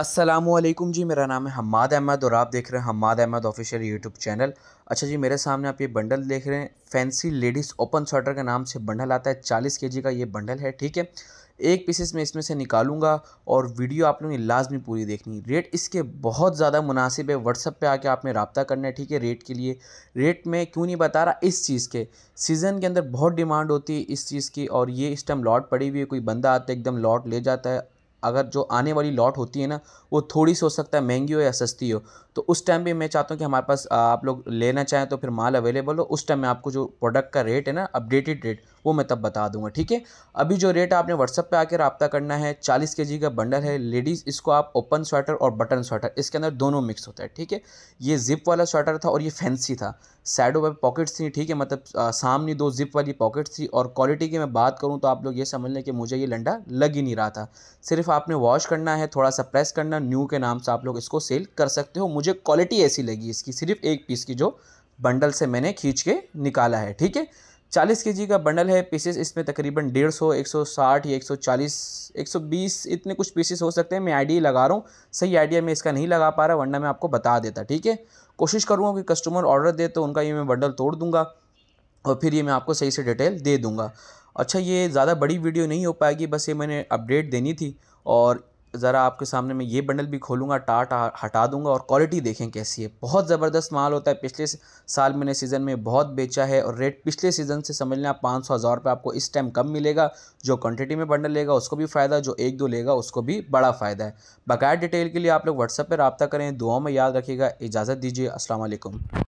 असलम जी मेरा नाम है हमाद अहमद और आप देख रहे हैं Hammad Ahmed official YouTube channel अच्छा जी मेरे सामने आप ये बंडल देख रहे हैं फैंसी लेडीज़ ओपन स्वेटर के नाम से बंडल आता है चालीस के का ये बंडल है ठीक है एक पीसेस में इसमें से निकालूंगा और वीडियो आप लोगों ने लाजमी पूरी देखनी रेट इसके बहुत ज़्यादा मुनासिब है व्हाट्सअप पे आके आपने रबता करना है ठीक है रेट के लिए रेट में क्यों नहीं बता रहा इस चीज़ के सीज़न के अंदर बहुत डिमांड होती है इस चीज़ की और ये इस टाइम लॉट पड़ी हुई है कोई बंदा आता है एकदम लॉट ले जाता है अगर जो आने वाली लॉट होती है ना वो थोड़ी सी हो सकता है महंगी हो या सस्ती हो तो उस टाइम भी मैं चाहता हूँ कि हमारे पास आप लोग लेना चाहें तो फिर माल अवेलेबल हो उस टाइम में आपको जो प्रोडक्ट का रेट है ना अपडेटेड रेट वो मैं तब बता दूंगा ठीक है अभी जो रेट आपने व्हाट्सअप पे आकर रबता करना है चालीस के जी का बंडल है लेडीज़ इसको आप ओपन स्वेटर और बटन स्वेटर इसके अंदर दोनों मिक्स होता है ठीक है ये जिप वाला स्वेटर था और ये फैंसी था साइडों पर पॉकेट्स थी ठीक है मतलब सामने दो जिप वाली पॉकेट्स थी और क्वालिटी की मैं बात करूँ तो आप लोग ये समझ लें कि मुझे ये लंडा लग ही नहीं रहा था सिर्फ सिर्फ आपने वॉश करना है थोड़ा सा प्रेस करना न्यू के नाम से आप लोग इसको सेल कर सकते हो मुझे क्वालिटी ऐसी लगी इसकी सिर्फ एक पीस की जो बंडल से मैंने खींच के निकाला है ठीक है चालीस के का बंडल है पीसेस इसमें तकरीबन डेढ़ सौ एक सौ साठ या एक सौ चालीस एक सौ बीस इतने कुछ पीसेस हो सकते हैं मैं आईडी लगा रहा हूँ सही आइडिया मैं इसका नहीं लगा पा रहा वरना मैं आपको बता देता ठीक है कोशिश करूँगा कि कस्टमर ऑर्डर दे तो उनका ये मैं बंडल तोड़ दूँगा और फिर ये मैं आपको सही से डिटेल दे दूँगा अच्छा ये ज़्यादा बड़ी वीडियो नहीं हो पाएगी बस ये मैंने अपडेट देनी थी और ज़रा आपके सामने मैं ये बंडल भी खोलूँगा टाट हटा दूँगा और क्वालिटी देखें कैसी है बहुत ज़बरदस्त माल होता है पिछले साल मैंने सीज़न में बहुत बेचा है और रेट पिछले सीज़न से समझ लें आप पाँच सौ हज़ार रुपये आपको इस टाइम कम मिलेगा जो क्वांटिटी में बंडल लेगा उसको भी फ़ायदा जो एक दो लेगा उसको भी बड़ा फ़ायदा है बकाया डिटेल के लिए आप लोग व्हाट्सअप पर रबता करें दुआओं में याद रखिएगा इजाज़त दीजिए असल